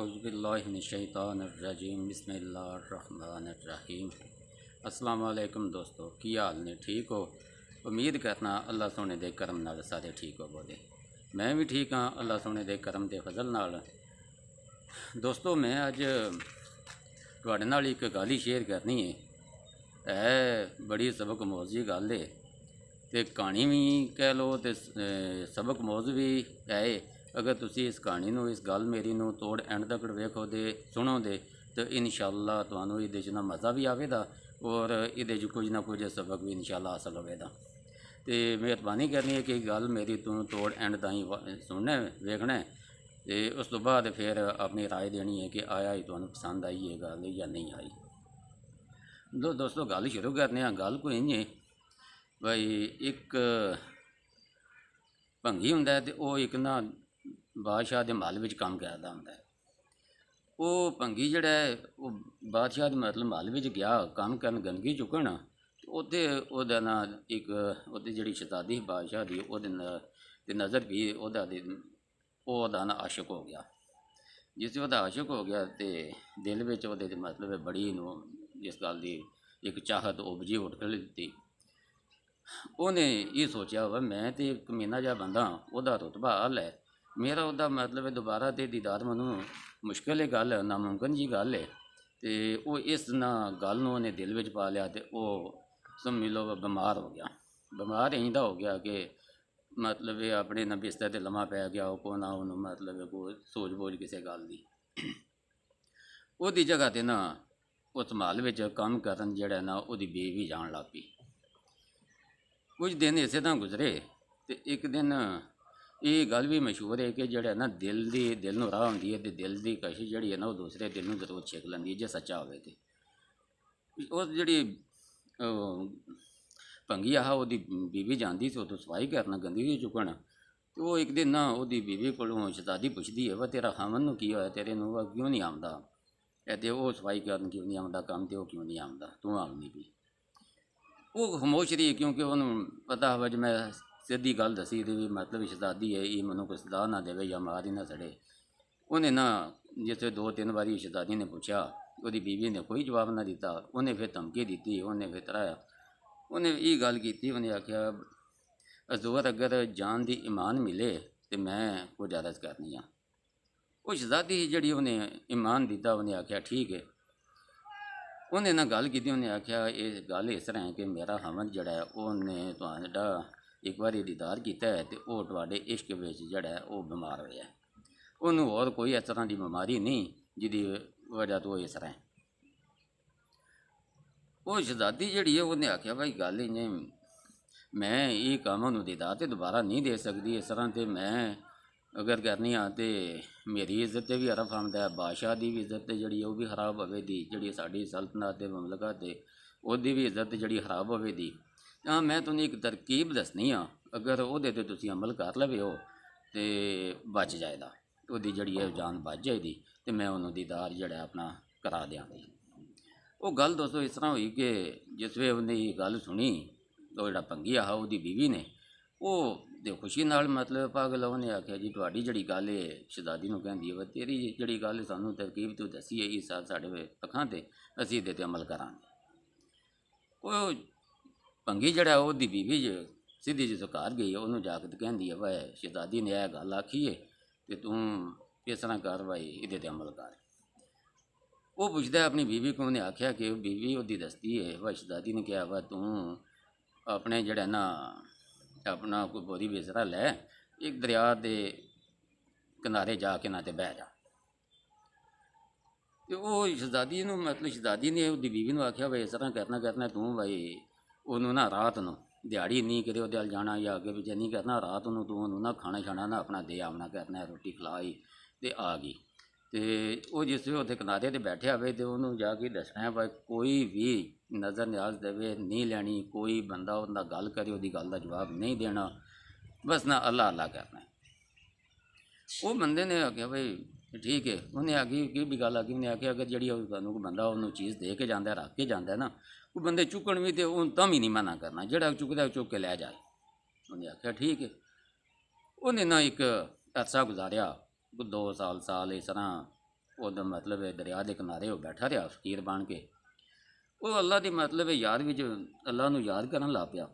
अज़बिल्लाशैतानरजीम बसमीम असलकम दोस्तों की हाल ने ठीक हो उम्मीद करना अल्लाह सोने के करम न सारे ठीक हो बोले मैं भी ठीक हाँ अल्लाह सोने के करम के फजल नाल दोस्तों मैं अज न एक गल ही शेयर करनी है ऐ बड़ी सबक मोजी गल है तो कहानी भी कह लो तो सबक मोज भी है ਅਗਰ ਤੁਸੀਂ ਇਸ ਕਹਾਣੀ ਨੂੰ ਇਸ ਗੱਲ ਮੇਰੀ ਨੂੰ ਤੋੜ ਐਂਡ ਤੱਕ ਵੇਖੋ ਦੇ ਸੁਣੋ ਦੇ ਤੇ ਇਨਸ਼ਾਅੱਲਾ ਤੁਹਾਨੂੰ ਇਹਦੇ 'ਚ ਨਾ ਮਜ਼ਾ ਵੀ ਆਵੇਗਾ ਔਰ ਇਹਦੇ 'ਚ ਕੁਝ ਨਾ ਕੁਝ ਸਬਕ ਵੀ ਇਨਸ਼ਾਅੱਲਾ ਹਾਸਲ ਹੋਵੇਗਾ ਤੇ ਮਿਹਰਬਾਨੀ ਕਰਨੀ ਹੈ ਕਿ ਗੱਲ ਮੇਰੀ ਤੂੰ ਤੋੜ ਐਂਡ ਤਾਈਂ ਸੁਣਨਾ ਵੇਖਣਾ ਤੇ ਉਸ ਤੋਂ ਬਾਅਦ ਫਿਰ ਆਪਣੀ رائے ਦੇਣੀ ਹੈ ਕਿ ਆਇਆ ਹੀ ਤੁਹਾਨੂੰ ਪਸੰਦ ਆਈ ਇਹ ਗੱਲ ਜਾਂ ਨਹੀਂ ਆਈ ਦੋ ਦੋਸਤੋ ਗੱਲ ਸ਼ੁਰੂ ਕਰਨੇ ਆ ਗੱਲ ਕੋਈ ਨਹੀਂ ਹੈ ਭਾਈ ਇੱਕ ਭੰਗੀ ਹੁੰਦਾ ਤੇ ਉਹ ਇੱਕ ਨਾ ਬਾਦਸ਼ਾਹ ਦੇ ਮਹਿਲ ਵਿੱਚ ਕੰਮ ਕਰਦਾ ਹੁੰਦਾ ਹੈ ਉਹ ਭੰਗੀ ਜਿਹੜਾ ਹੈ ਉਹ ਬਾਦਸ਼ਾਹ ਦੇ ਮਤਲਬ ਮਹਿਲ ਵਿੱਚ ਗਿਆ ਕੰਮ ਕਰਨ ਗੰਦਗੀ ਚੁੱਕਣ ਉਹਦੇ ਉਹਦਾ ਨਾ ਇੱਕ ਉਹਦੀ ਜਿਹੜੀ ਸ਼ਤਾਦੀ ਬਾਦਸ਼ਾਹ ਦੀ ਉਹਦੇ ਨਾਲ ਤੇ ਨਜ਼ਰ ਵੀ ਉਹਦਾ ਦੇ ਉਹਦਾ ਨਾ ਆਸ਼ਿਕ ਹੋ ਗਿਆ ਜਿਸ ਉਹਦਾ ਆਸ਼ਿਕ ਹੋ ਗਿਆ ਤੇ ਦਿਲ ਵਿੱਚ ਉਹਦੇ ਦੇ ਮਤਲਬ ਬੜੀ ਨੂੰ ਇਸ ਗੱਲ ਦੀ ਇੱਕ ਚਾਹਤ ਉਪਜੀ ਉੱਠ ਕੇ ਲਿੱਤੀ ਉਹਨੇ ਇਹ ਸੋਚਿਆ ਵਾ ਮੈਂ ਤੇ ਇੱਕ ਮਹੀਨਾ ਜਿਹਾ ਬੰਦਾ ਉਹਦਾ ਰਤਬਾ ਲੈ ਮੇਰਾ ਉਹਦਾ ਮਤਲਬ ਹੈ ਦੁਬਾਰਾ ਤੇ ਦੀਦਾਰ ਮੈਨੂੰ ਮੁਸ਼ਕਿਲ ਹੈ ਗੱਲ ਨਾ ਮੁਮਕਨ ਜੀ ਗੱਲ ਹੈ ਤੇ ਉਹ ਇਸ ਨਾ ਗੱਲ ਨੂੰ ਉਹਨੇ ਦਿਲ ਵਿੱਚ ਪਾ ਲਿਆ ਤੇ ਉਹ ਸਮਿਲੋ ਬਿਮਾਰ ਹੋ ਗਿਆ ਬਿਮਾਰ ਇੰਦਾ ਹੋ ਗਿਆ ਕਿ ਮਤਲਬ ਇਹ ਆਪਣੇ ਨਾ ਬਿਸਤਰ ਤੇ ਲੰਮਾ ਪੈ ਗਿਆ ਉਹ ਕੋ ਨਾ ਉਹਨੂੰ ਮਤਲਬ ਕੋ ਸੋਚ ਬੋਝ ਕਿਸੇ ਗੱਲ ਦੀ ਉਹਦੀ ਜਗ੍ਹਾ ਤੇ ਨਾ ਉਸ ਮਾਲ ਵਿੱਚ ਕੰਮ ਕਰਨ ਜਿਹੜਾ ਨਾ ਉਹਦੀ ਬੇਵੀ ਜਾਣ ਲੱਗ ਪਈ ਕੁਝ ਦਿਨ ਇਸੇ ਤਰ੍ਹਾਂ ਗੁਜ਼ਰੇ ਤੇ ਇੱਕ ਦਿਨ ਇਹ ਗੱਲ ਵੀ ਮਸ਼ਹੂਰ ਹੈ ਕਿ ਜਿਹੜਾ ਨਾ ਦਿਲ ਦੀ ਦਿਲ ਨੂੰ ਰਾਹ ਹੁੰਦੀ ਹੈ ਤੇ ਦਿਲ ਦੀ ਕਸ਼ਿਸ਼ ਜਿਹੜੀ ਹੈ ਨਾ ਉਹ ਦੂਸਰੇ ਦਿਲ ਨੂੰ ਜ਼ਰੂਰ ਛੇਕ ਲੈਂਦੀ ਹੈ ਜੇ ਸੱਚਾ ਹੋਵੇ ਤੇ ਉਹ ਜਿਹੜੀ ਭੰਗੀ ਆਹ ਉਹਦੀ ਬੀਵੀ ਜਾਂਦੀ ਸੀ ਉਦੋਂ ਸਵਾਈ ਕਰਨਾ ਗੰਦੀ ਹੋ ਚੁਕਣ ਤੇ ਉਹ ਇੱਕ ਦਿਨ ਨਾ ਉਹਦੀ ਬੀਵੀ ਕੋਲੋਂ ਸ਼ਤਾਦੀ ਪੁੱਛਦੀ ਹੈ ਵਾ ਤੇਰਾ ਹਮਨ ਨੂੰ ਕੀ ਹੋਇਆ ਤੇਰੇ ਨੂੰ ਕਿਉਂ ਨਹੀਂ ਆਉਂਦਾ ਤੇ ਉਹ ਸਵਾਈ ਕਰਨ ਕਿਉਂ ਨਹੀਂ ਆਉਂਦਾ ਕੰਮ ਤੇ ਉਹ ਕਿਉਂ ਨਹੀਂ ਆਉਂਦਾ ਤੂੰ ਆਉਂਦੀ ਵੀ ਉਹ ਖਮੋਸ਼ ਰਹੀ ਕਿਉਂਕਿ ਉਹਨੂੰ ਪਤਾ ਹੋਵੇ ਜੇ ਮੈਂ ਸਿੱਧੀ ਗੱਲ ਦੱਸੀ ਦੀ ਵੀ ਮਤਲਬ ਸ਼ਦਾਦੀ ਹੈ ਇਹ ਮੈਨੂੰ ਕੋਈ ਸਦਾ ਨਾ ਦੇਵੇ ਜਾਂ ਮਾਰ ਹੀ ਨਾ ਸੜੇ ਉਹਨੇ ਨਾ ਜਿੱਥੇ ਦੋ ਤਿੰਨ ਵਾਰੀ ਸ਼ਦਾਦੀ ਨੇ ਪੁੱਛਿਆ ਉਹਦੀ ਬੀਵੀ ਨੇ ਕੋਈ ਜਵਾਬ ਨਾ ਦਿੱਤਾ ਉਹਨੇ ਫਿਰ ਧਮਕੀ ਦਿੱਤੀ ਉਹਨੇ ਫਿਰ ਤਰਾਇਆ ਉਹਨੇ ਇਹ ਗੱਲ ਕੀਤੀ ਉਹਨੇ ਆਖਿਆ ਅਜ਼ੂਰ ਅਗਰ ਜਾਨ ਦੀ ਇਮਾਨ ਮਿਲੇ ਤੇ ਮੈਂ ਕੋ ਜਾਰਤ ਕਰਨੀ ਆ ਉਹ ਸ਼ਹਜ਼ਾਦੀ ਜਿਹੜੀ ਉਹਨੇ ਇਮਾਨ ਦਿੱਤਾ ਉਹਨੇ ਆਖਿਆ ਠੀਕ ਹੈ ਉਹਨੇ ਨਾ ਗੱਲ ਕੀਤੀ ਉਹਨੇ ਆਖਿਆ ਇਹ ਗੱਲ ਇਸ ਤਰ੍ਹਾਂ ਹੈ ਕਿ ਮੇਰਾ ਹਮਦ ਜਿਹੜਾ ਉਹਨੇ ਤੁਹਾਡਾ ਇੱਕ ਵਾਰੀ ਦੀਦਾਰ ਕੀਤਾ ਹੈ ਤੇ ਉਹ ਤੁਹਾਡੇ ਇਸ਼ਕ ਵਿੱਚ ਜਿਹੜਾ ਉਹ ਬਿਮਾਰ ਹੋਇਆ ਉਹਨੂੰ ਹੋਰ ਕੋਈ ਇਸ ਤਰ੍ਹਾਂ ਦੀ ਬਿਮਾਰੀ ਨਹੀਂ ਜਿਹਦੀ ਵਜ੍ਹਾ ਤੋਂ ਇਸ ਤਰ੍ਹਾਂ ਉਹ ਜਦਾਦੀ ਜਿਹੜੀ ਹੈ ਉਹਨੇ ਆਖਿਆ ਭਾਈ ਗੱਲ ਹੀ ਨਹੀਂ ਮੈਂ ਇਹ ਕੰਮ ਨੂੰ ਦਿੱਤਾ ਤੇ ਦੁਬਾਰਾ ਨਹੀਂ ਦੇ ਸਕਦੀ ਇਸ ਤਰ੍ਹਾਂ ਤੇ ਮੈਂ ਅਗਰ ਕਰਨੀ ਆ ਤੇ ਮੇਰੀ ਇੱਜ਼ਤ ਤੇ ਵੀ ਹਰਫ ਆਉਂਦਾ ਬਾਦਸ਼ਾਹ ਦੀ ਵੀ ਇੱਜ਼ਤ ਤੇ ਜਿਹੜੀ ਉਹ ਵੀ ਖਰਾਬ ਹੋਵੇਗੀ ਜਿਹੜੀ ਸਾਡੀ ਸਲਤਨਤ ਤੇ ਮਮਲਕਾ ਤੇ ਉਹਦੀ ਵੀ ਇੱਜ਼ਤ ਜਿਹੜੀ ਖਰਾਬ ਹੋਵੇਗੀ ਤਾਂ ਮੈਂ ਤੁਹਾਨੂੰ ਇੱਕ ਤਰਕੀਬ ਦੱਸਣੀ ਆ ਅਗਰ ਉਹਦੇ ਤੇ ਤੁਸੀਂ ਅਮਲ ਕਰ ਲਵੇ ਹੋ ਤੇ ਬਚ ਜਾਏਗਾ ਉਹਦੀ ਜਿਹੜੀ ਹੈ ਜਾਨ ਬਚ ਜਾਏਗੀ ਤੇ ਮੈਂ ਉਹਨੂੰ ਦੀਦਾਰ ਜਿਹੜਾ ਆਪਣਾ ਕਰਾ ਦਿਆਂਗੀ ਉਹ ਗੱਲ ਦੋਸਤੋ ਇਸ ਤਰ੍ਹਾਂ ਹੋਈ ਕਿ ਜਿਸ ਵੇ ਉਹਨੇ ਇਹ ਗੱਲ ਸੁਣੀ ਉਹ ਜਿਹੜਾ ਪੰਗੀ ਆ ਉਹਦੀ ਬੀਵੀ ਨੇ ਉਹ ਦੇ ਖੁਸ਼ੀ ਨਾਲ ਮਤਲਬ ਪਾਗਲ ਉਹਨੇ ਆਖਿਆ ਜੀ ਤੁਹਾਡੀ ਜਿਹੜੀ ਗੱਲ ਹੈ ਸ਼ਹਜ਼ਾਦੀ ਨੂੰ ਕਹਿੰਦੀ ਹੈ ਤੇਰੀ ਜਿਹੜੀ ਗੱਲ ਸਾਨੂੰ ਤਰਕੀਬ ਤੂੰ ਦੱਸੀ ਹੈ ਇਹ ਸਾਡੇ ਅੱਖਾਂ ਤੇ ਅਸੀਂ ਇਹਦੇ ਤੇ ਅਮਲ ਕਰਾਂਗੇ ਉਹ ਭੰਗੀ ਜਿਹੜਾ ਉਹਦੀ ਬੀਵੀ ਜ ਸਿੱਧੀ ਜੀ ਸਰਕਾਰ ਗਈ ਉਹਨੂੰ ਜਾ ਕੇ ਕਹਿੰਦੀ ਆ ਵਾਹ ਸ਼ਹਿਜ਼ਾਦੀ ਨੇ ਇਹ ਗੱਲ ਆਖੀ ਏ ਤੇ ਤੂੰ ਇਸ ਤਰ੍ਹਾਂ ਕਾਰਵਾਈ ਇਹਦੇ ਤੇ ਅਮਲ ਕਰ ਉਹ ਪੁੱਛਦਾ ਆਪਣੀ ਬੀਵੀ ਕੋਲ ਨੇ ਆਖਿਆ ਕਿ ਬੀਵੀ ਉਹਦੀ ਦਸਤੀ ਏ ਵਾ ਸ਼ਹਿਜ਼ਾਦੀ ਨੇ ਕਿਹਾ ਵਾ ਤੂੰ ਆਪਣੇ ਜਿਹੜਾ ਨਾ ਆਪਣਾ ਕੋਈ ਬੋਰੀ ਬੇਸਰਾ ਲੈ ਇੱਕ ਦਰਿਆ ਦੇ ਕਿਨਾਰੇ ਜਾ ਕੇ ਨਾ ਤੇ ਬਹਿ ਜਾ ਤੇ ਉਹ ਸ਼ਹਜ਼ਾਦੀ ਨੂੰ ਮਤਲਬ ਸ਼ਹਜ਼ਾਦੀ ਨੇ ਉਹਦੀ ਬੀਵੀ ਨੂੰ ਆਖਿਆ ਵਾ ਇਸ ਤਰ੍ਹਾਂ ਕਰਨਾ ਕਰਨਾ ਤੂੰ ਭਾਈ ਉਹਨੂੰ ਨਾ ਰਾਤ ਨੂੰ ਦਿਹਾੜੀ ਨਹੀਂ ਕਿਤੇ ਉਹਦੇ ਵੱਲ ਜਾਣਾ ਜਾਂ ਅੱਗੇ ਵੀ ਨਹੀਂ ਕਰਨਾ ਰਾਤ ਨੂੰ ਤੂੰ ਉਹਨੂੰ ਨਾ ਖਾਣਾ ਛਾਣਾ ਨਾ ਆਪਣਾ ਦੇ ਆਵਣਾ ਕਰਨਾ ਰੋਟੀ ਖਲਾਈ ਤੇ ਆ ਗਈ ਤੇ ਉਹ ਜਿਸ ਵੇ ਉੱਥੇ ਕਿਨਾਰੇ ਤੇ ਬੈਠਿਆ ਹੋਵੇ ਤੇ ਉਹਨੂੰ ਜਾ ਕੇ ਦੱਸਣਾ ਭਾਈ ਕੋਈ ਵੀ ਨਜ਼ਰ ਨਿਆਜ਼ ਦੇਵੇ ਨਹੀਂ ਲੈਣੀ ਕੋਈ ਬੰਦਾ ਉਹਦਾ ਗੱਲ ਕਰੇ ਉਹਦੀ ਗੱਲ ਦਾ ਜਵਾਬ ਨਹੀਂ ਦੇਣਾ ਬਸ ਨਾ ਅੱਲਾ ਅੱਲਾ ਕਰਨਾ ਉਹ ਬੰਦੇ ਨੇ ਗਿਆ ਭਾਈ ਠੀਕ ਹੈ ਉਹਨੇ ਗਈ ਕੀ ਵੀ ਗੱਲ ਗਈ ਉਹਨੇ ਆਖਿਆ ਅਗਰ ਜਿਹੜੀ ਤੁਹਾਨੂੰ ਬੰਦਾ ਉਹਨੂੰ ਚੀਜ਼ ਦੇ ਕੇ ਜਾਂਦਾ ਰੱਖ ਕੇ ਜਾਂਦਾ ਨਾ ਉਹ ਬੰਦੇ ਚੁੱਕਣ ਵੀ ਤੇ ਉਹ ਤਾਂ ਵੀ ਨਹੀਂ ਮਨਾ ਕਰਨਾ ਜਿਹੜਾ ਚੁੱਕਦਾ ਚੁੱਕ ਕੇ ਲੈ ਜਾ ਉਹਨੇ ਆਖਿਆ ਠੀਕ ਹੈ ਉਹਨੇ ਨਾ ਇੱਕ ਅਰਸਾ ਗੁਜ਼ਾਰਿਆ ਦੋ ਸਾਲ ਸਾਲ ਇਸ ਤਰ੍ਹਾਂ ਉਹਦਾ ਮਤਲਬ ਹੈ ਦਰਿਆ ਦੇ ਕਿਨਾਰੇ ਉਹ ਬੈਠਾ ਰਿਹਾ ਫਕੀਰ ਬਣ ਕੇ ਉਹ ਅੱਲਾ ਦੀ ਮਤਲਬ ਹੈ ਯਾਦ ਵਿੱਚ ਅੱਲਾ ਨੂੰ ਯਾਦ ਕਰਨ ਲੱਗ ਪਿਆ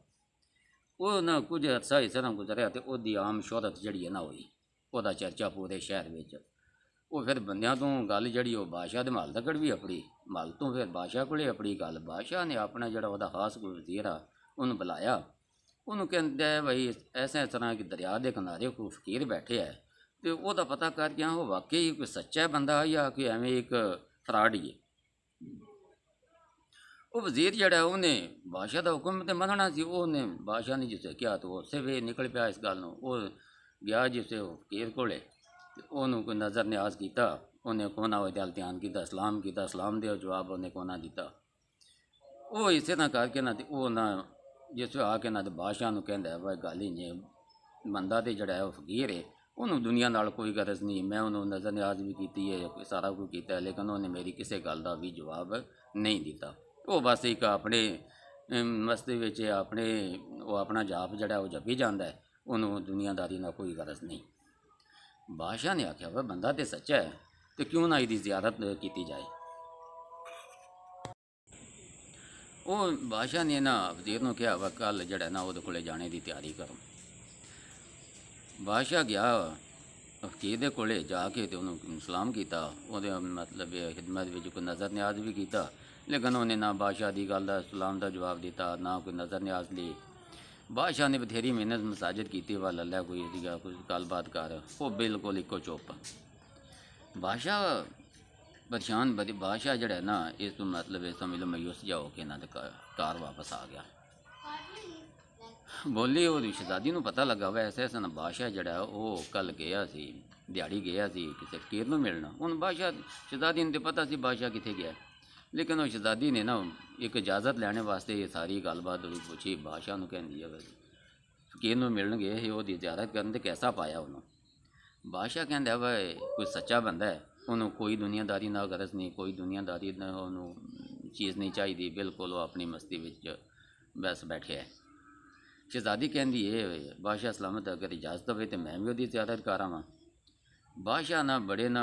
ਉਹ ਨਾ ਕੁਝ ਅਰਸਾ ਇਸ ਤਰ੍ਹਾਂ ਗੁਜ਼ਰਿਆ ਤੇ ਉਹਦੀ ਆਮ ਸ਼ੋਹਰਤ ਜਿਹੜੀ ਹੈ ਨਾ ਹੋਈ ਉਹਦਾ ਚਰਚਾ ਪੂਰੇ ਸ਼ਹਿਰ ਵਿੱਚ ਉਹ ਫਿਰ ਬੰਦਿਆਂ ਤੋਂ ਗੱਲ ਜਿਹੜੀ ਉਹ ਬਾਦਸ਼ਾਹ ਦੇ ਮਹਲ ਤੱਕੜ ਵੀ ਆਪਣੀ ਮਹਲ ਤੋਂ ਫਿਰ ਬਾਦਸ਼ਾਹ ਕੋਲੇ ਆਪਣੀ ਗੱਲ ਬਾਦਸ਼ਾਹ ਨੇ ਆਪਣਾ ਜਿਹੜਾ ਉਹਦਾ ਖਾਸ ਵਜ਼ੀਰ ਆ ਉਹਨੂੰ ਬੁਲਾਇਆ ਉਹਨੂੰ ਕਹਿੰਦਾ ਭਾਈ ਐਸੇ ਤਰ੍ਹਾਂ ਕਿ ਦਰਿਆ ਦੇ ਕਿਨਾਰੇ ਕੋਈ ਫਕੀਰ ਬੈਠਿਆ ਹੈ ਤੇ ਉਹਦਾ ਪਤਾ ਕਰ ਗਿਆ ਉਹ ਵਾਕਈ ਕੋਈ ਸੱਚਾ ਬੰਦਾ ਜਾਂ ਕੋਈ ਐਵੇਂ ਇੱਕ ਫਰਾਡੀ ਹੈ ਉਹ ਵਜ਼ੀਰ ਜਿਹੜਾ ਉਹਨੇ ਬਾਦਸ਼ਾਹ ਦਾ ਹੁਕਮ ਤੇ ਮੰਨਣਾ ਸੀ ਉਹਨੇ ਬਾਦਸ਼ਾਹ ਨੇ ਜਿਸੇ ਕਿਹਾ ਤੋ ਉਸੇ ਵੇ ਨਿਕਲ ਪਿਆ ਇਸ ਗੱਲ ਨੂੰ ਉਹ ਗਿਆ ਜਿਸੇ ਉਹ ਫਕੀਰ ਕੋਲੇ ਉਹਨੂੰ ਕੋਈ ਨਜ਼ਰ ਨਿਆਜ਼ ਕੀਤਾ ਉਹਨੇ ਕੋਨਾ ਹੋਇਆ ਦਿਲ ਧਿਆਨ ਕੀਤਾ ਸਲਾਮ ਕੀਤਾ ਸਲਾਮ ਦੇ ਜਵਾਬ ਉਹਨੇ ਕੋਨਾ ਦਿੱਤਾ ਉਹ ਇਸੇ ਤਰ੍ਹਾਂ ਕਰਕੇ ਨਾ ਤੇ ਉਹ ਨਾ ਜਿਸ ਆ ਕੇ ਨਾ ਤੇ ਬਾਦਸ਼ਾਹ ਨੂੰ ਕਹਿੰਦਾ ਵਾ ਗੱਲ ਹੀ ਨਹੀਂ ਬੰਦਾ ਤੇ ਜਿਹੜਾ ਹੈ ਉਹ ਫਕੀਰ ਹੈ ਉਹਨੂੰ ਦੁਨੀਆ ਨਾਲ ਕੋਈ ਗਰਜ਼ ਨਹੀਂ ਮੈਂ ਉਹਨੂੰ ਨਜ਼ਰ ਨਿਆਜ਼ ਵੀ ਕੀਤੀ ਹੈ ਸਾਰਾ ਕੁਝ ਕੀਤਾ ਹੈ ਲੇਕਿਨ ਉਹਨੇ ਮੇਰੀ ਕਿਸੇ ਗੱਲ ਦਾ ਵੀ ਜਵਾਬ ਨਹੀਂ ਦਿੱਤਾ ਉਹ ਬਸ ਇੱਕ ਆਪਣੇ ਮਸਤੀ ਵਿੱਚ ਆਪਣੇ ਉਹ ਆਪਣਾ ਜਾਪ ਜਿਹੜਾ ਉਹ ਜਪੀ ਜਾਂਦਾ ਉਹਨੂੰ ਦੁਨੀਆਦਾਰੀ ਨਾਲ ਕੋਈ ਗਰਜ਼ ਨਹੀਂ ਬਾਦਸ਼ਾਹ ਨੇ ਆਖਿਆ ਵਾ ਬੰਦਾ ਤੇ ਸੱਚਾ ਹੈ ਤੇ ਕਿਉਂ ਨਾ ਇਹਦੀ ਜ਼ਿਆਰਤ ਕੀਤੀ ਜਾਏ ਉਹ ਬਾਦਸ਼ਾਹ ਨੇ ਨਾ ਵਜ਼ੀਰ ਨੂੰ ਕਿਹਾ ਵਾ ਕੱਲ ਜਿਹੜਾ ਨਾ ਉਹਦੇ ਕੋਲੇ ਜਾਣੇ ਦੀ ਤਿਆਰੀ ਕਰੋ ਬਾਦਸ਼ਾਹ ਗਿਆ ਫਕੀਰ ਦੇ ਕੋਲੇ ਜਾ ਕੇ ਤੇ ਉਹਨੂੰ ਸਲਾਮ ਕੀਤਾ ਉਹਦੇ ਮਤਲਬ ਇਹ ਖਿਦਮਤ ਵਿੱਚ ਕੋਈ ਨਜ਼ਰ ਨਿਆਜ਼ ਵੀ ਕੀਤਾ ਲੇਕਿਨ ਉਹਨੇ ਨਾ ਬਾਦਸ਼ਾਹ ਦੀ ਗੱਲ ਦਾ ਸਲਾਮ ਦਾ ਜਵਾਬ ਦਿੱਤਾ ਨਾ ਕੋਈ ਨਜ਼ਰ ਨਿਆਜ਼ ਲਈ ਬਾਦਸ਼ਾਹ ਨੇ ਬਥੇਰੀ ਮਿਹਨਤ ਮਸਾਜਦ ਕੀਤੀ ਵਾ ਲੱਲਾ ਕੋਈ ਇਹਦੀ ਗਾ ਕੋਈ ਗੱਲਬਾਤ ਕਰ ਉਹ ਬਿਲਕੁਲ ਇੱਕੋ ਚੁੱਪ ਬਾਦਸ਼ਾਹ ਪਰੇਸ਼ਾਨ ਬਦੀ ਬਾਦਸ਼ਾਹ ਜਿਹੜਾ ਨਾ ਇਸ ਤੋਂ ਮਤਲਬ ਇਹ ਸਮਝ ਲਓ ਮਯੂਸ ਜਾ ਹੋ ਕੇ ਇਹਨਾਂ ਦੇ ਕਾਰ ਵਾਪਸ ਆ ਗਿਆ ਬੋਲੀ ਉਹ ਸ਼ਹਜ਼ਾਦੀ ਨੂੰ ਪਤਾ ਲੱਗਾ ਵਾ ਐਸੇ ਐਸਾ ਨਾ ਬਾਦਸ਼ਾਹ ਜਿਹੜਾ ਉਹ ਕੱਲ ਗਿਆ ਸੀ ਦਿਹਾੜੀ ਗਿਆ ਸੀ ਕਿਸੇ ਫਕੀਰ ਨੂੰ ਮਿਲਣਾ ਉਹਨ ਬਾਦਸ਼ਾਹ ਸ਼ਹਜ਼ਾਦੀ ਨੂੰ ਤੇ ਪਤਾ ਸੀ ਬਾਦਸ਼ਾਹ ਕਿੱਥੇ ਗਿਆ ਲੇਕਿਨ ਉਹ ਸ਼ਹਜ਼ਾਦੀ ਨੇ ਨਾ ਇੱਕ ਇਜਾਜ਼ਤ ਲੈਣ ਵਾਸਤੇ ਇਹ ਸਾਰੀ ਗੱਲਬਾਤ ਉਹਨੂੰ ਪੁੱਛੀ ਬਾਦਸ਼ਾਹ ਨੂੰ ਕਹਿੰਦੀ ਆ ਵੈਸੇ ਫਕੀਰ ਨੂੰ ਮਿਲਣਗੇ ਇਹ ਉਹਦੀ ਜ਼ਿਆਰਤ ਕਰਨ ਤੇ ਕਿਹਦਾ ਪਾਇਆ ਉਹਨੂੰ ਬਾਦਸ਼ਾਹ ਕਹਿੰਦਾ ਵਾ ਕੋਈ ਸੱਚਾ ਬੰਦਾ ਹੈ ਉਹਨੂੰ ਕੋਈ ਦੁਨੀਆਦਾਰੀ ਨਾਲ ਗਰਜ਼ ਨਹੀਂ ਕੋਈ ਦੁਨੀਆਦਾਰੀ ਨਾਲ ਉਹਨੂੰ ਚੀਜ਼ ਨਹੀਂ ਚਾਹੀਦੀ ਬਿਲਕੁਲ ਉਹ ਆਪਣੀ ਮਸਤੀ ਵਿੱਚ ਬੈਸ ਬੈਠਿਆ ਹੈ ਸ਼ਹਜ਼ਾਦੀ ਕਹਿੰਦੀ ਇਹ ਬਾਦਸ਼ਾਹ ਸਲਾਮਤ ਅਗਰ ਇਜਾਜ਼ਤ ਹੋਵੇ ਤੇ ਮੈਂ ਵੀ ਉਹਦੀ ਜ਼ਿਆਰਤ ਕਰਾਂ ਬਾਦਸ਼ਾਹ ਨਾ ਬੜੇ ਨਾ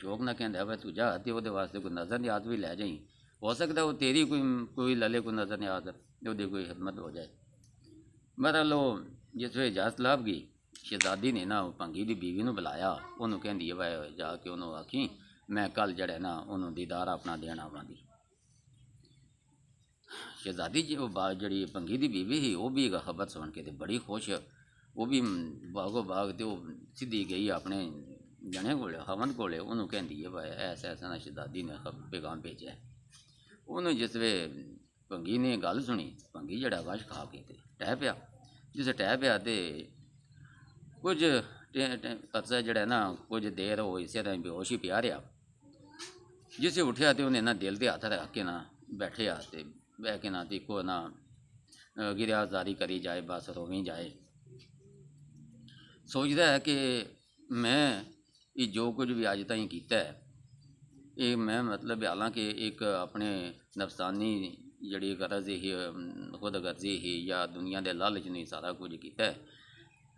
ਸ਼ੋਕ ਨਾ ਕਹਿੰਦਾ ਵੇ ਤੂੰ ਜਾ ਤੇ ਉਹਦੇ ਵਾਸਤੇ ਕੋਈ ਨਜ਼ਰ ਨਿਆਜ਼ ਵੀ ਲੈ ਜਾਈ ਹੋ ਸਕਦਾ ਉਹ ਤੇਰੀ ਕੋਈ ਕੋਈ ਲਲੇ ਕੋ ਨਜ਼ਰ ਨਿਆਤ ਉਹਦੀ ਕੋਈ ਖਿਦਮਤ ਹੋ ਜਾਏ ਮਤਲਬ ਉਹ ਜਿਸ ਵੇ ਇਜਾਜ਼ਤ ਲੱਭ ਗਈ ਸ਼ਹਿਜ਼ਾਦੀ ਨੇ ਨਾ ਉਹ ਦੀ ਬੀਵੀ ਨੂੰ ਬੁਲਾਇਆ ਉਹਨੂੰ ਕਹਿੰਦੀ ਵੇ ਜਾ ਕੇ ਉਹਨੂੰ ਆਖੀ ਮੈਂ ਕੱਲ ਜੜੇ ਨਾ ਉਹਨੂੰ ਦੀਦਾਰ ਆਪਣਾ ਦੇਣਾ ਉਹਨਾਂ ਦੀ ਸ਼ਹਿਜ਼ਾਦੀ ਜੀ ਉਹ ਜਿਹੜੀ ਪੰਗੀ ਦੀ ਬੀਵੀ ਸੀ ਉਹ ਵੀ ਖਬਰ ਸੁਣ ਕੇ ਤੇ ਬੜੀ ਖੁਸ਼ ਉਹ ਵੀ ਬਾਗੋ ਬਾਗ ਤੇ ਉਹ ਸਿੱਧੀ ਗਈ ਆਪਣੇ जने ਕੋਲੇ हवन ਕੋਲੇ ਉਹਨੂੰ ਕਹਿੰਦੀ है भाई ਐਸ ऐसा ना ਨੇ ने ਪੇਗਾਮ ਭੇਜਿਆ ਉਹਨੂੰ ਜਿਸ ਵੇ ਭੰਗੀ ਨੇ ਗੱਲ ਸੁਣੀ ਭੰਗੀ ਜਿਹੜਾ ਵਸ਼ ਖਾ ਕੇ ਤੇ ਟਹਿ ਪਿਆ ਜਿਸ ਟਹਿ ਪਿਆ ਤੇ ਕੁਝ ਅਰਸਾ ਜਿਹੜਾ ਨਾ ਕੁਝ ਦੇਰ ਹੋਈ ਇਸੇ ਤਰ੍ਹਾਂ ਬੇਹੋਸ਼ ਹੀ ਪਿਆ ਰਿਹਾ ਜਿਸੇ ਉਠਿਆ ਤੇ ਉਹਨੇ ਨਾ ਦਿਲ ਦੇ ਹੱਥ ਰੱਖ ਕੇ ਨਾ ਬੈਠਿਆ ਤੇ ਬਹਿ ਕੇ ਨਾ ਦੇਖੋ ਨਾ ਗਿਰਿਆ ਜ਼ਾਰੀ ਕਰੀ ਜਾਏ ਬਸ ਰੋਵੀ ਜਾਏ ਸੋਚਦਾ ਹੈ ਕਿ ਮੈਂ कि जो कुछ भी अज तई किया ये मैं मतलब हालांकि एक अपने नफसानी जड़ी गरज ही खुद गर्जी ही या दुनिया के लालच ने सारा कुछ किया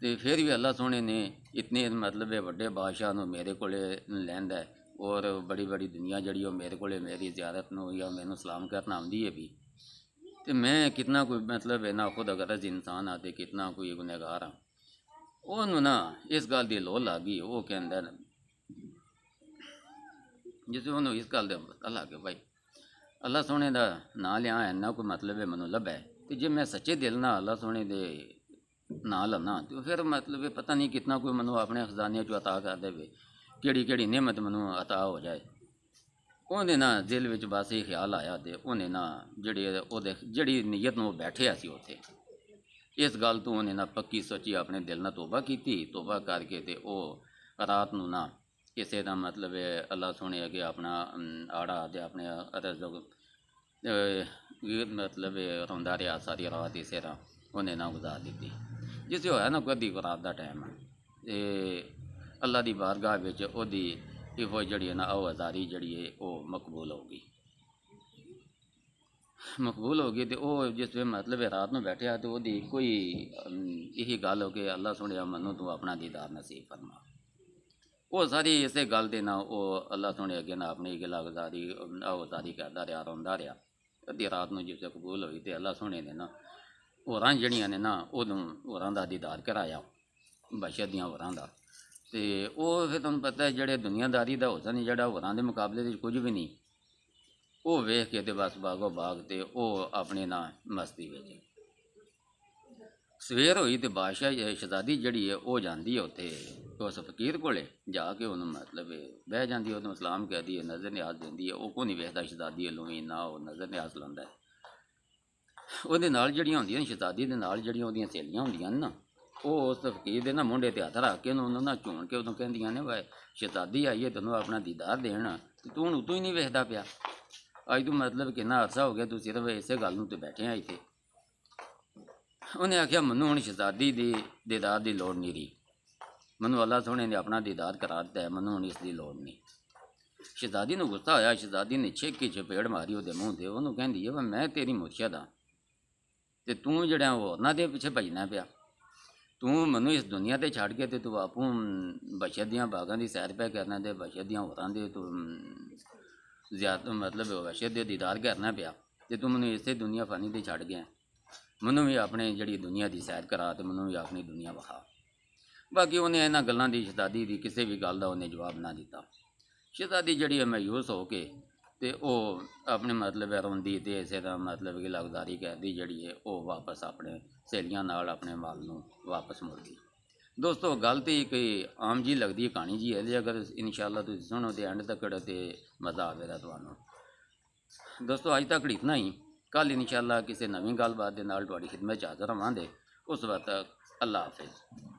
तो फिर भी अल्लाह सोने ने इतने मतलब व्डे बादशाह मेरे को लेंद और बड़ी बड़ी दुनिया जी मेरे को मेरी ज्यारत न या मैनू सलाम करना आँदी है भी तो मैं कितना कोई मतलब इना खुद गरज इंसान हाँ तो कितना कोई गुनहगार हाँ वनू ना इस गल की लोह ला गई वह कहें ਜਿਸ ਨੂੰ ਇਸ ਗੱਲ ਦੇ ਅੱਲਾ ਕੇ ਭਾਈ ਅੱਲਾ ਸੋਹਣੇ ਦਾ ਨਾਂ ਲਿਆ ਨਾ ਕੋਈ ਮਤਲਬ ਹੈ ਮੈਨੂੰ ਲੱਭੈ ਤੇ ਜੇ ਮੈਂ ਸੱਚੇ ਦਿਲ ਨਾਲ ਅੱਲਾ ਸੋਹਣੇ ਦੇ ਨਾਂ ਲੰਨਾ ਤੇ ਫਿਰ ਮਤਲਬ ਪਤਾ ਨਹੀਂ ਕਿੰਨਾ ਕੋਈ ਮੈਨੂੰ ਆਪਣੇ ਖਜ਼ਾਨੇ ਚੋਂ عطا ਕਰ ਦੇਵੇ ਕਿਹੜੀ ਕਿਹੜੀ ਨਿਮਤ ਮੈਨੂੰ عطا ਹੋ ਜਾਏ ਉਹਨੇ ਨਾ ਦਿਲ ਵਿੱਚ ਬਸ ਇਹ ਖਿਆਲ ਆਇਆ ਤੇ ਉਹਨੇ ਨਾ ਜਿਹੜੇ ਉਹਦੇ ਜਿਹੜੀ ਨੀਅਤ ਨੂੰ ਬੈਠਿਆ ਸੀ ਉੱਥੇ ਇਸ ਗੱਲ ਤੋਂ ਉਹਨੇ ਨਾ ਪੱਕੀ ਸੋਚੀ ਆਪਣੇ ਦਿਲ ਨਾਲ ਤੋਬਾ ਕੀਤੀ ਤੋਬਾ ਕਰਕੇ ਤੇ ਉਹ ਰਾਤ ਨੂੰ ਨਾ ਇਸੇ ਦਾ ਮਤਲਬ ਹੈ ਅੱਲਾ ਸੋਹਣੇ ਅਗੇ ਆਪਣਾ ਆੜਾ ਤੇ ਆਪਣੇ ਰਜ਼ਕ ਮਤਲਬ ਰੋਂਦਾ ਰਿਆ ਸਾਰੀ ਰਾਤ ਇਸੇ ਦਾ ਉਹਨੇ ਨਾ ਗੁਜ਼ਾਰ ਦਿੱਤੀ ਜਿਸ ਹੋਇਆ ਨਾ ਗੱਦੀ ਰਾਤ ਦਾ ਟਾਈਮ ਇਹ ਅੱਲਾ ਦੀ ਬਾਰਗਾਹ ਵਿੱਚ ਉਹਦੀ ਇਹੋ ਜਿਹੜੀ ਹੈ ਨਾ ਉਹ ਹਜ਼ਾਰੀ ਜਿਹੜੀ ਹੈ ਉਹ ਮਕਬੂਲ ਹੋ ਗਈ ਮਕਬੂਲ ਹੋ ਗਈ ਤੇ ਉਹ ਜਿਸ ਵੇ ਮਤਲਬ ਹੈ ਰਾਤ ਨੂੰ ਬੈਠਿਆ ਤੇ ਉਹਦੀ ਕੋਈ ਇਹੀ ਗੱਲ ਹੋ ਕੇ ਅੱਲਾ ਸੁਣਿਆ ਮੈਨੂੰ ਤੂੰ ਆਪਣਾ ਦੀਦਾਰ ਨਸੀਬ ਫਰਮਾ ਉਹ ਸਾਰੀ ਇਸੇ ਗੱਲ ਦੇ ਨਾਲ ਉਹ ਅੱਲਾਹ ਸੋਹਣੇ ਅੱਗੇ ਨਾ ਆਪਣੀ ਉਹ ਆਵਾਜ਼ਾਰੀ ਕਰਦਾ ਰਿਹਾ ਰੋਂਦਾ ਰਿਹਾ ਅੱਧੀ ਰਾਤ ਨੂੰ ਜਿਸ ਕਬੂਲ ਹੋਈ ਤੇ ਅੱਲਾਹ ਸੋਹਣੇ ਨੇ ਨਾ ਹੋਰਾਂ ਜਿਹੜੀਆਂ ਨੇ ਨਾ ਉਦੋਂ ਹੋਰਾਂ ਦਾ ਦੀਦਾਰ ਕਰਾਇਆ ਬਸ਼ਰ ਦੀਆਂ ਹੋਰਾਂ ਦਾ ਤੇ ਉਹ ਫਿਰ ਤੁਹਾਨੂੰ ਪਤਾ ਜਿਹੜੇ ਦੁਨੀਆਦਾਰੀ ਦਾ ਹੁਸਨ ਜਿਹੜਾ ਹੋਰਾਂ ਦੇ ਮੁਕਾਬਲੇ ਵਿੱਚ ਕੁਝ ਵੀ ਨਹੀਂ ਉਹ ਵੇਖ ਕੇ ਤੇ ਬਸ ਬਾਗੋ ਬਾਗ ਤੇ ਉਹ ਆਪਣੇ ਨਾਲ ਮਸਤੀ ਵਿੱਚ ਸਵੇਰ ਹੋਈ ਤੇ ਬਾਦਸ਼ਾਹ ਸ਼ਹਜ਼ਾਦੀ ਜਿਹੜੀ ਹੈ ਉਹ ਜਾਂਦੀ ਹੈ ਉੱਥੇ ਉਸ उस ਕੋਲੇ ਜਾ ਕੇ ਉਹਨੂੰ ਮਤਲਬ बह ਬਹਿ ਜਾਂਦੀ ਉਹਨੂੰ ਸਲਾਮ ਕਹਦੀ ਹੈ ਨਜ਼ਰ ਨਿਆਜ਼ ਦਿੰਦੀ ਹੈ ਉਹ ਕੋ ਨਹੀਂ ਵੇਖਦਾ ਸ਼ਹਜ਼ਾਦੀ ਲੋਵੇਂ ਨਾ ਉਹ ਨਜ਼ਰ ਨਿਆਜ਼ ਲਾਉਂਦਾ ਉਹਦੇ ਨਾਲ ਜਿਹੜੀਆਂ ਹੁੰਦੀਆਂ ਨੇ ਸ਼ਹਜ਼ਾਦੀ ਦੇ ਨਾਲ ਜਿਹੜੀਆਂ ਉਹਦੀਆਂ ਸਹੇਲੀਆਂ ਹੁੰਦੀਆਂ ਨਾ ਉਹ ਉਸ ਫਕੀਰ ਦੇ ਨਾ ਮੁੰਡੇ ਤੇ ਹੱਥ ਰੱਖ ਕੇ ਉਹਨਾਂ ਨਾਲ ਝੂਣ ਕੇ ਉਦੋਂ ਕਹਿੰਦੀਆਂ ਨੇ ਵਾਏ ਸ਼ਹਜ਼ਾਦੀ ਆਈ ਹੈ ਤੈਨੂੰ ਆਪਣਾ ਦੀਦਾਰ ਦੇਣ ਤੇ ਤੂੰ ਹੁਣ ਉਤੋਂ ਹੀ ਨਹੀਂ ਵੇਖਦਾ ਪਿਆ ਅੱਜ ਤੂੰ ਮਤਲਬ ਕਿੰਨਾ ਅਰਸਾ ਹੋ ਗਿਆ ਤੂੰ ਸਿਰਫ ਇਸੇ ਗੱਲ ਨੂੰ ਤੇ ਬੈਠੇ ਆ ਇੱਥੇ ਉਹਨੇ ਆਖਿਆ ਮਨੂੰ ਹੁਣ ਸ਼ਹਜ਼ਾਦੀ ਦੀ ਦੀਦਾਰ ਦੀ ਲੋੜ ਨਹੀਂ ਰਹੀ ਮੈਨੂੰ ਅੱਲਾ ਸੋਹਣੇ ਨੇ ਆਪਣਾ ਦੀਦਾਰ ਕਰਾਰ ਦਿੱਤਾ ਮੈਨੂੰ ਹੁਣ ਇਸ ਦੀ ਲੋੜ ਨਹੀਂ ਸ਼ਹਜ਼ਾਦੀ ਨੂੰ ਗੁੱਸਾ ਆਇਆ ਸ਼ਹਜ਼ਾਦੀ ਨੇ ਛੇਕੀ ਚਪੇੜ ਮਾਰੀ ਉਹਦੇ ਮੂੰਹ ਤੇ ਉਹਨੂੰ ਕਹਿੰਦੀ ਹੈ ਮੈਂ ਤੇਰੀ ਮੋਛਿਆ ਦਾ ਤੇ ਤੂੰ ਜਿਹੜਾ ਉਹਨਾਂ ਦੇ ਪਿੱਛੇ ਭਜਣਾ ਪਿਆ ਤੂੰ ਮੈਨੂੰ ਇਸ ਦੁਨੀਆ ਤੇ ਛੱਡ ਕੇ ਤੇ ਤੂੰ ਆਪੂ ਬਸ਼ਰ ਦੀਆਂ ਬਾਗਾਂ ਦੀ ਸੈਰ ਪੈ ਕਰਨਾ ਤੇ ਬਸ਼ਰ ਦੀਆਂ ਹੋਰਾਂ ਦੇ ਤੂੰ ਜ਼ਿਆਦਾ ਮਤਲਬ ਬਸ਼ਰ ਦੇ ਦੀਦਾਰ ਕਰਨਾ ਪਿਆ ਤੇ ਤੂੰ ਮੈਨੂੰ ਇਸੇ ਦੁਨੀਆ ਫਾਨੀ ਤੇ ਛੱਡ ਗਿਆ ਮੈਨੂੰ ਵੀ ਆਪਣੇ ਜਿਹੜੀ ਦੁਨੀਆ ਦੀ ਸੈਰ ਕਰਾ ਤੇ ਮੈਨੂੰ ਵੀ ਆਪਣੀ ਦੁਨੀਆ ਵਖਾ ਬਾਕੀ ਉਹਨੇ ਇਹਨਾਂ ਗੱਲਾਂ ਦੀ ਸ਼ਹਜ਼ਾਦੀ ਦੀ ਕਿਸੇ ਵੀ ਗੱਲ ਦਾ ਉਹਨੇ ਜਵਾਬ ਨਾ ਦਿੱਤਾ ਸ਼ਹਜ਼ਾਦੀ ਜਿਹੜੀ ਹੈ ਮਾਯੂਸ ਹੋ ਕੇ ਤੇ ਉਹ ਆਪਣੇ ਮਤਲਬ ਰੋਂਦੀ ਤੇ ਇਸੇ ਦਾ ਮਤਲਬ ਕਿ ਲਗਦਾਰੀ ਕਰਦੀ ਜਿਹੜੀ ਹੈ ਉਹ ਵਾਪਸ ਆਪਣੇ ਸਹੇਲੀਆਂ ਨਾਲ ਆਪਣੇ ਮਾਲ ਨੂੰ ਵਾਪਸ ਮੁੜਦੀ ਦੋਸਤੋ ਗੱਲ ਤੇ ਇੱਕ ਆਮ ਜੀ ਲੱਗਦੀ ਹੈ ਕਹਾਣੀ ਜੀ ਹੈ ਜੇ ਅਗਰ ਇਨਸ਼ਾਅੱਲਾ ਤੁਸੀਂ ਸੁਣੋ ਤੇ ਐਂਡ ਤੱਕ ਤੇ ਮਜ਼ਾ ਆਵੇਗਾ ਤੁਹਾਨੂੰ ਦੋਸਤੋ ਅੱਜ ਤੱਕ ਇਤਨਾ ਹੀ ਕੱਲ ਇਨਸ਼ਾਅੱਲਾ ਕਿਸੇ ਨਵੀਂ ਗੱਲਬਾਤ ਦੇ ਨਾਲ ਤੁਹਾਡੀ ਖਿਦਮਤ ਚ ਹਾਜ਼ਰ ਦੇ ਉਸ ਵਕਤ ਅੱਲਾ ਹਾਫਿਜ਼